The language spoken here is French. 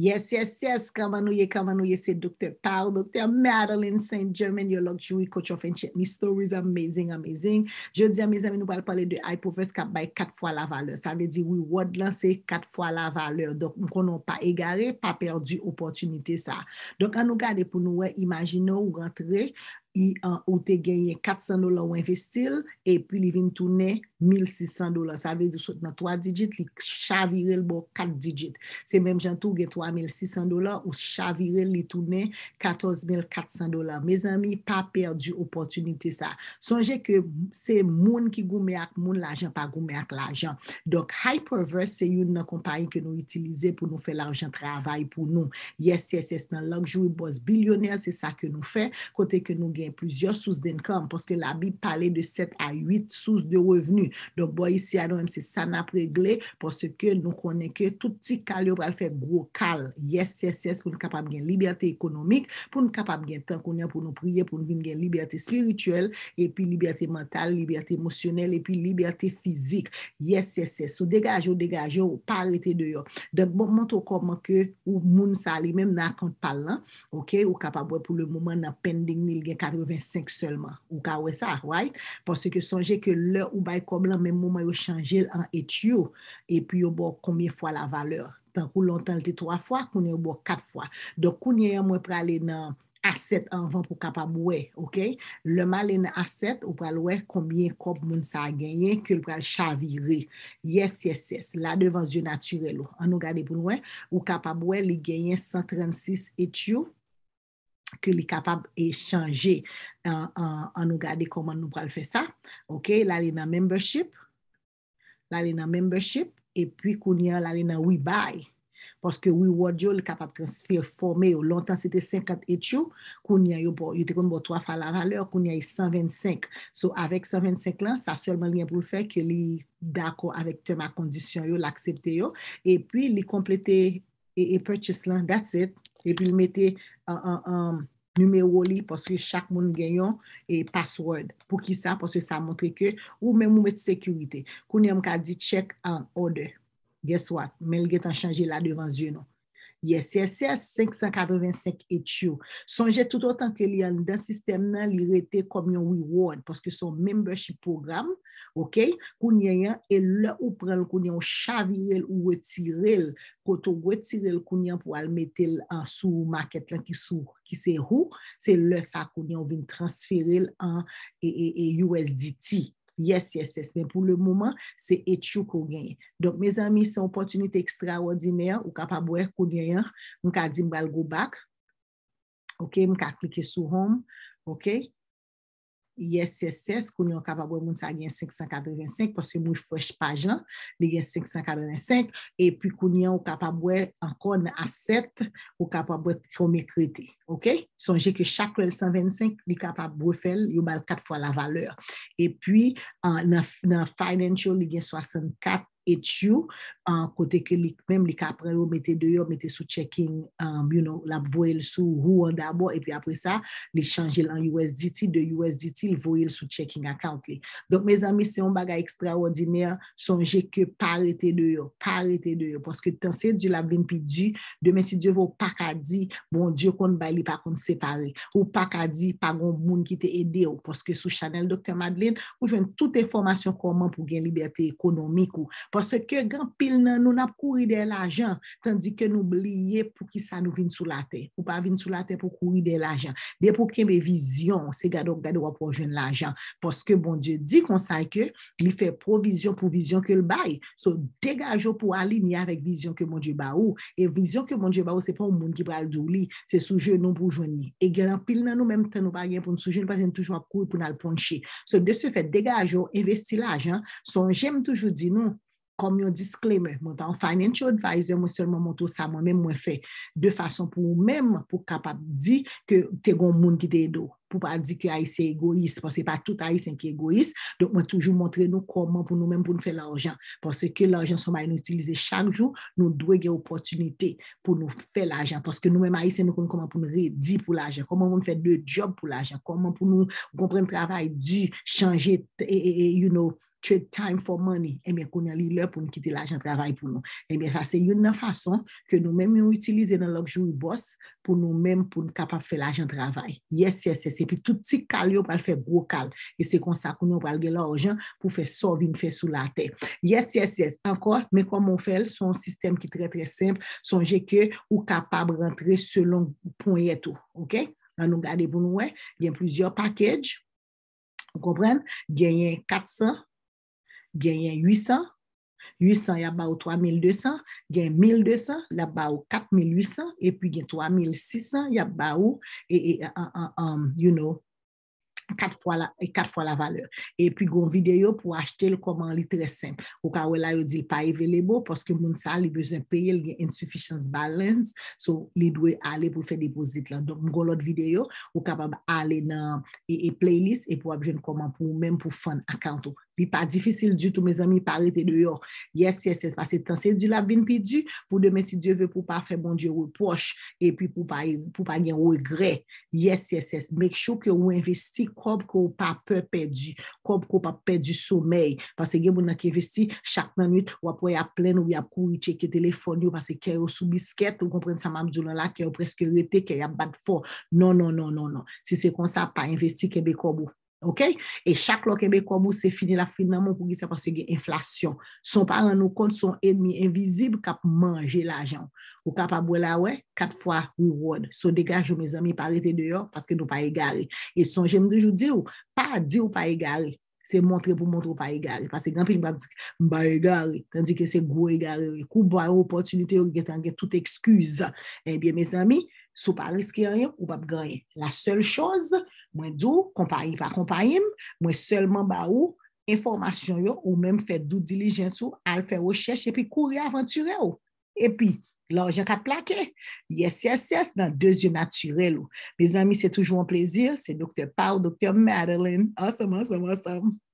Yes, yes, yes, kama nouye, kama nouye, se Dr. Pau, Dr. Madeline St. Germain, your luxury coach of ancient mysteries, amazing, amazing. Je di amizame nou pal pale de Hypoverse kap bay kat fwa la valeur, sa me di we would lanse kat fwa la valeur, dok nou konon pa egare, pa perdi opotunite sa. Dok an nou gade pou nou we imagine ou rentre. ou te genye 400 dola ou investil e pi li vin toune 1600 dola. Sa ve di sot nan 3 digit, li chavirel bo 4 digit. Se menm jan touge 3600 dola ou chavirel li toune 14400 dola. Me zami, pa perdi opotunite sa. Sonje ke se moun ki goume ak moun l'ajan, pa goume ak l'ajan. Dok Hyperverse, se yon nan kompanyi ke nou itilize pou nou fe l'ajan travay pou nou. Yes, yes, yes, nan langjoui boss bilioner, se sa ke nou fe, kote ke nou gen plusieurs sources d'income, parce que l'habit parlait de 7 à 8 sources de revenus. Donc, boy, ici, anon, c'est ça n'a préglé, parce que nous connaît que tout petit cal, il y a pas le fait gros cal. Yes, yes, yes, pou nous capables de la liberté économique, pou nous capables de la temps qu'on a pou nous prier, pou nous viens de la liberté spirituelle, et puis de la liberté mentale, de la liberté émotionnelle, et puis de la liberté physique. Yes, yes, yes. So, dégagez, dégagez, ou parlez-vous d'eux. Donc, bon, montre-vous comment que, ou moun s'allie même dans la campagne, ok, ou capables pour le moment, na pending, il y a 40 ou 25 selman. Ou ka wè sa, wè? Pwosè ke sonje ke lè ou bay kob lan men mou mwen yo chanjil an etiyo epi yo bò koumye fwa la valeur. Pankou lontan lte 3 fwa kounen yo bò 4 fwa. Dok kounen yon mwen pralè nan asset an vant pou kapabwè, ok? Lemalè nan asset ou pralè wè koumye kob moun sa a genyen ke lpral chavire. Yes, yes, yes. La devan zyo naturel ou. An nou gade pou nou wè ou kapabwè li genyen 136 etiyo ke li kapab e chanje an nou gade koman nou pral fe sa. Ok, la li nan membership, la li nan membership, e pi koun ya la li nan WeBuy, paske WeWord yo li kapab transfer fome yo, lontan se te 58 yo, koun ya yo, yo te kon bo 3 fa la valer, koun ya yi e 125. So, avek 125 lan, sa solman li yan pou fe ke li dako avek tema kondisyon yo, laksepte yo, e pi li komplete yo, E purchase lan. That's it. E pi li mette nume woli pou se chak moun genyon e password pou ki sa pou se sa montre ke ou men mou met sekurite. Kouni am ka di check and order. Guess what? Mel getan chanje la devan zye nou. ISSS 585 etyo. Sonje tout otan ke li an dan sistem nan li rete kom yon reward, que son membership programme, ok, koun yon, prend le ou pral koun yon chavirel ou wetirel, koto wetirel koun yon pou al metel an sou market lan ki sou, qui se ou, c'est le sa koun yon vin transferel an e, USDT. Yes, yes, yes. Mais pour le moment, c'est Etchou qu'on gagne. Donc, mes amis, c'est une opportunité extraordinaire. Ou capable pas boire qu'on gagne. On va dire, go back. OK, on va cliquer sur home. OK. ISSS, koun yon kapabwe moun sa gen 585, poske moun fwesh il li gen 585, et epi koun est capable ankon a 7, ou kapabwe fome kredi, ok? Sonje ke chak lèl 125, li kapabwe fel, yon bal 4 fois la valeur. puis, nan, nan financial, li gen 64, et an kote ke li mèm li kapre yo mette deyo, mette sou checking, um, you know, la voye sou rou an dabo, epi apre sa, li chanje lan USDT, de USDT li voye sou checking account li. Donk mèz ami, se yon baga ekstraordinèr, sonje ke parete deyo, parete deyo, poske se di la vin pi di, demain si Diyo vou pa ka di, bon Diyo kon bay li pa kon separe, ou pa ka di pa gon moun ki te ede ou, poske sou chanel Dr. Madeleine, ou jwen tout informasyon koman pour gen liberté économique ou, poske parce que grand pile, nous n'avons pas courir de l'argent, tandis que nous oublions pour qui ça nous vienne sous la terre. Ou pas, vient sous la terre pour courir de l'argent. Des poches, mais vision, c'est gardon, gardon, pour jouer l'argent. Parce que, bon, Dieu dit qu'on sait que il fait provision pour vision que le bail. Donc, dégageons pour aligner avec vision que mon Dieu Et la Et vision que mon Dieu c'est ce n'est pas un monde qui le d'ouli, c'est son jeu pour jouer. Et grand pile, nous-mêmes, nous pas à nous toujours courir pour nous le Donc, de ce fait, dégageons, investissons l'argent, son j'aime toujours dit non comme un disclaimer moi pas un financial advisor moi seulement moi tout ça moi-même moi fait de façon pour nous-mêmes pour capable dire que t'es un monde qui t'aide pour pas dire que Haïtien est égoïste parce que pas tout Haïtien qui est égoïste donc moi toujours montrer nous comment pour nous-mêmes pour faire l'argent parce que l'argent sont on va chaque jour nous doit des opportunités pour nous faire l'argent parce que nous-mêmes Haïtiens nous on comment pour nous rédits pour l'argent comment on fait deux jobs pour l'argent comment pour nous comprendre travail du changer you know trade time for money. et eh bien, qu'on a l'heure pour nous quitter l'argent travail pour nous. et eh bien, ça, c'est une façon que nous-mêmes nous utilisons dans luxury boss pour nous-mêmes, pour nous capables de faire l'argent travail. Yes, yes, yes. Et puis, tout petit cal, on va faire gros cal. Et c'est comme ça qu'on va gagner l'argent pour faire sauver, faire sous la terre. Yes, yes, yes. Encore, mais comme on fait, c'est un système qui est très, très simple. Songez que ou capable de rentrer selon point et tout. OK? nous nous gade nous Il y a plusieurs pakej, Vous gagner 400, genyen 800, 800 ya ba a 3200, gen 1200, ya ba a 4800, epi gen 3600, ya ba ou, e, e, um, um, you know, 4 fois la, la valeur. Epi gon videyo pou achete l koman li tre semp. Ou ka wè la yo di l pa que poske moun sa li bezon peye, y gen insuffisance balance, so li dwe ale pou fè depozit lan. Donc, mgon lot videyo, ou kapab ale nan dans e playlist, et pou faire koman pou même pour fan un pas difficile du tout, mes amis, par été dehors. Yes, yes, yes, parce que c'est du la vin pidu. Pour demain, si Dieu veut, pour pas faire bon Dieu au proche. Et puis, pour pas gagner avoir regret. Yes, yes, yes. Make sure que vous investissez comme vous pas pouvez pas perdre. Comme vous ne pouvez pas perdre le sommeil. Parce que vous investissez chaque minute, vous pouvez y a plein ou vous pouvez vous faire téléphone. parce que vous faire un sou biscuit. Vous comprenez ça, là que vous avez presque arrêté, que vous avez battu fort. Non, non, non, non. Si c'est comme ça, pas investissez comme vous. Ok? Et chaque loi québécois, c'est fini la fin dans pour ça parce qu'il y a inflation. Son parent nous compte son ennemi invisible qui a mangé l'argent. Ou capable la ouais, quatre fois reward. So dégage mes amis, pas arrêter dehors parce que nous pas égaré. Et son j'aime toujours dire, pas dire ou pas égaré. C'est montrer pour montrer pas égaré. Parce que grand pile m'a égaré. Tandis que c'est gros égaré. Coup, opportunité, tout excuse. Eh bien, mes amis, sou pas riske yon ou pas ganyen. La seule chose, mwen dou, compagnie, pa compagnie mwen selman ba ou, informasyon yo ou même fè dou diligence ou al recherche Et puis, courir aventure et puis l'argent kat plake. Yes, yes, yes, dans deux yeux naturel Mes amis, c'est toujours un plaisir. C'est Dr. Paul, Dr. Madeline. Awesome, awesome, awesome.